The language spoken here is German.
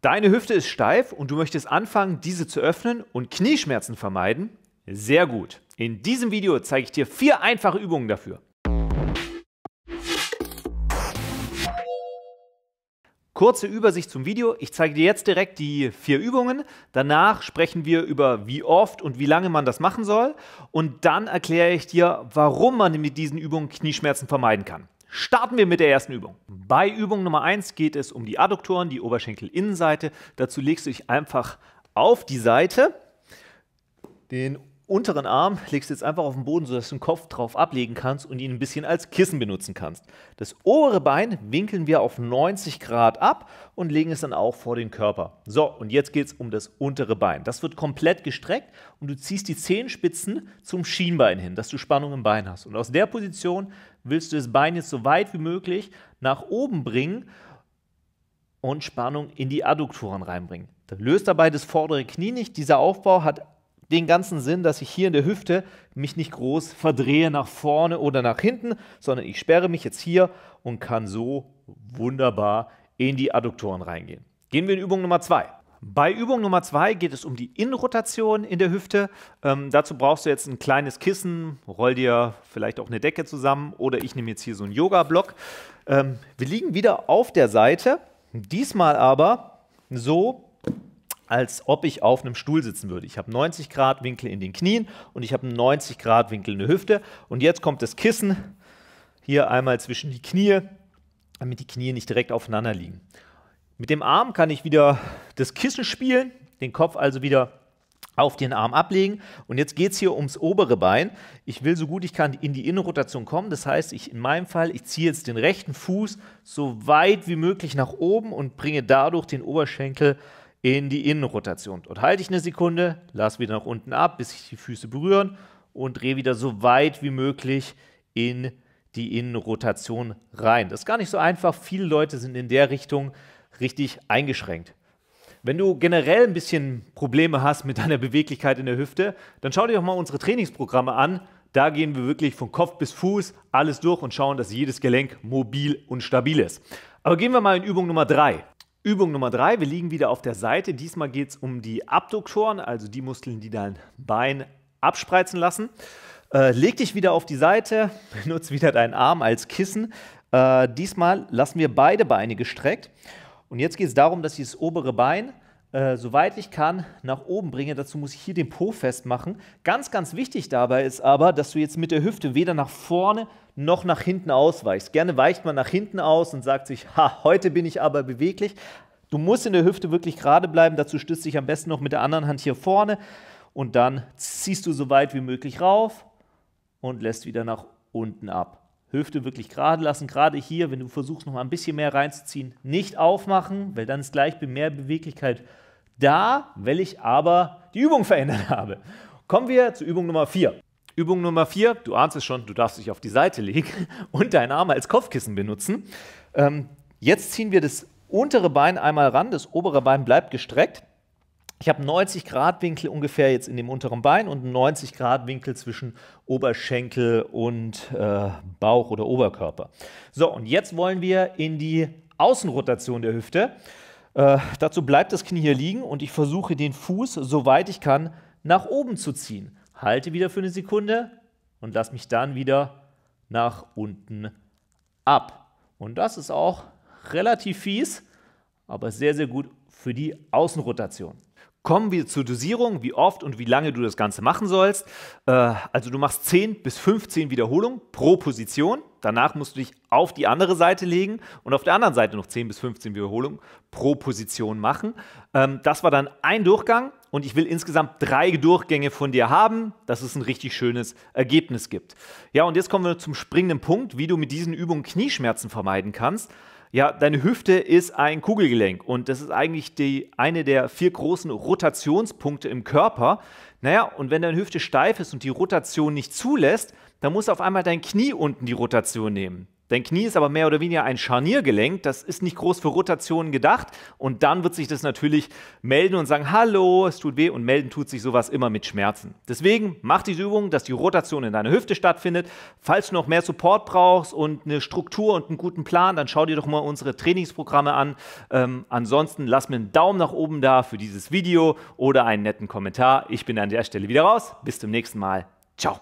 Deine Hüfte ist steif und du möchtest anfangen, diese zu öffnen und Knieschmerzen vermeiden? Sehr gut. In diesem Video zeige ich dir vier einfache Übungen dafür. Kurze Übersicht zum Video. Ich zeige dir jetzt direkt die vier Übungen. Danach sprechen wir über, wie oft und wie lange man das machen soll. Und dann erkläre ich dir, warum man mit diesen Übungen Knieschmerzen vermeiden kann. Starten wir mit der ersten Übung. Bei Übung Nummer 1 geht es um die Adduktoren, die Oberschenkelinnenseite. Dazu legst du dich einfach auf die Seite, den unteren Arm legst du jetzt einfach auf den Boden, sodass du den Kopf drauf ablegen kannst und ihn ein bisschen als Kissen benutzen kannst. Das obere Bein winkeln wir auf 90 Grad ab und legen es dann auch vor den Körper. So, und jetzt geht es um das untere Bein. Das wird komplett gestreckt und du ziehst die Zehenspitzen zum Schienbein hin, dass du Spannung im Bein hast. Und aus der Position willst du das Bein jetzt so weit wie möglich nach oben bringen und Spannung in die Adduktoren reinbringen. Dann löst dabei das vordere Knie nicht. Dieser Aufbau hat den ganzen Sinn, dass ich hier in der Hüfte mich nicht groß verdrehe nach vorne oder nach hinten, sondern ich sperre mich jetzt hier und kann so wunderbar in die Adduktoren reingehen. Gehen wir in Übung Nummer 2. Bei Übung Nummer 2 geht es um die Innenrotation in der Hüfte. Ähm, dazu brauchst du jetzt ein kleines Kissen, roll dir vielleicht auch eine Decke zusammen oder ich nehme jetzt hier so einen Yoga-Block. Ähm, wir liegen wieder auf der Seite, diesmal aber so, als ob ich auf einem Stuhl sitzen würde. Ich habe 90 Grad Winkel in den Knien und ich habe 90 Grad Winkel in der Hüfte. Und jetzt kommt das Kissen hier einmal zwischen die Knie, damit die Knie nicht direkt aufeinander liegen. Mit dem Arm kann ich wieder das Kissen spielen, den Kopf also wieder auf den Arm ablegen. Und jetzt geht es hier ums obere Bein. Ich will so gut ich kann in die Innenrotation kommen. Das heißt, ich in meinem Fall, ich ziehe jetzt den rechten Fuß so weit wie möglich nach oben und bringe dadurch den Oberschenkel in die Innenrotation. Dort halte ich eine Sekunde, lasse wieder nach unten ab, bis sich die Füße berühren und drehe wieder so weit wie möglich in die Innenrotation rein. Das ist gar nicht so einfach. Viele Leute sind in der Richtung richtig eingeschränkt. Wenn du generell ein bisschen Probleme hast mit deiner Beweglichkeit in der Hüfte, dann schau dir doch mal unsere Trainingsprogramme an. Da gehen wir wirklich von Kopf bis Fuß alles durch und schauen, dass jedes Gelenk mobil und stabil ist. Aber gehen wir mal in Übung Nummer 3. Übung Nummer drei. wir liegen wieder auf der Seite. Diesmal geht es um die Abduktoren, also die Muskeln, die dein Bein abspreizen lassen. Äh, leg dich wieder auf die Seite, nutze wieder deinen Arm als Kissen. Äh, diesmal lassen wir beide Beine gestreckt. Und jetzt geht es darum, dass dieses obere Bein äh, soweit ich kann, nach oben bringe. Dazu muss ich hier den Po festmachen. Ganz, ganz wichtig dabei ist aber, dass du jetzt mit der Hüfte weder nach vorne noch nach hinten ausweichst. Gerne weicht man nach hinten aus und sagt sich, ha, heute bin ich aber beweglich. Du musst in der Hüfte wirklich gerade bleiben. Dazu stützt dich am besten noch mit der anderen Hand hier vorne. Und dann ziehst du so weit wie möglich rauf und lässt wieder nach unten ab. Hüfte wirklich gerade lassen. Gerade hier, wenn du versuchst, noch mal ein bisschen mehr reinzuziehen, nicht aufmachen, weil dann ist gleich mehr Beweglichkeit da, weil ich aber die Übung verändert habe. Kommen wir zu Übung Nummer 4. Übung Nummer 4, du ahnst es schon, du darfst dich auf die Seite legen und deinen Arm als Kopfkissen benutzen. Ähm, jetzt ziehen wir das untere Bein einmal ran, das obere Bein bleibt gestreckt. Ich habe 90 Grad Winkel ungefähr jetzt in dem unteren Bein und 90 Grad Winkel zwischen Oberschenkel und äh, Bauch oder Oberkörper. So, und jetzt wollen wir in die Außenrotation der Hüfte. Äh, dazu bleibt das Knie hier liegen und ich versuche den Fuß, soweit ich kann, nach oben zu ziehen. Halte wieder für eine Sekunde und lass mich dann wieder nach unten ab. Und das ist auch relativ fies, aber sehr, sehr gut für die Außenrotation kommen wir zur Dosierung, wie oft und wie lange du das Ganze machen sollst. Äh, also du machst 10 bis 15 Wiederholungen pro Position. Danach musst du dich auf die andere Seite legen und auf der anderen Seite noch 10 bis 15 Wiederholungen pro Position machen. Ähm, das war dann ein Durchgang und ich will insgesamt drei Durchgänge von dir haben, dass es ein richtig schönes Ergebnis gibt. Ja, und jetzt kommen wir zum springenden Punkt, wie du mit diesen Übungen Knieschmerzen vermeiden kannst ja, deine Hüfte ist ein Kugelgelenk und das ist eigentlich die, eine der vier großen Rotationspunkte im Körper. Naja, und wenn deine Hüfte steif ist und die Rotation nicht zulässt, dann muss auf einmal dein Knie unten die Rotation nehmen. Dein Knie ist aber mehr oder weniger ein Scharniergelenk, das ist nicht groß für Rotationen gedacht und dann wird sich das natürlich melden und sagen, hallo, es tut weh und melden tut sich sowas immer mit Schmerzen. Deswegen mach diese Übung, dass die Rotation in deiner Hüfte stattfindet. Falls du noch mehr Support brauchst und eine Struktur und einen guten Plan, dann schau dir doch mal unsere Trainingsprogramme an. Ähm, ansonsten lass mir einen Daumen nach oben da für dieses Video oder einen netten Kommentar. Ich bin an der Stelle wieder raus. Bis zum nächsten Mal. Ciao.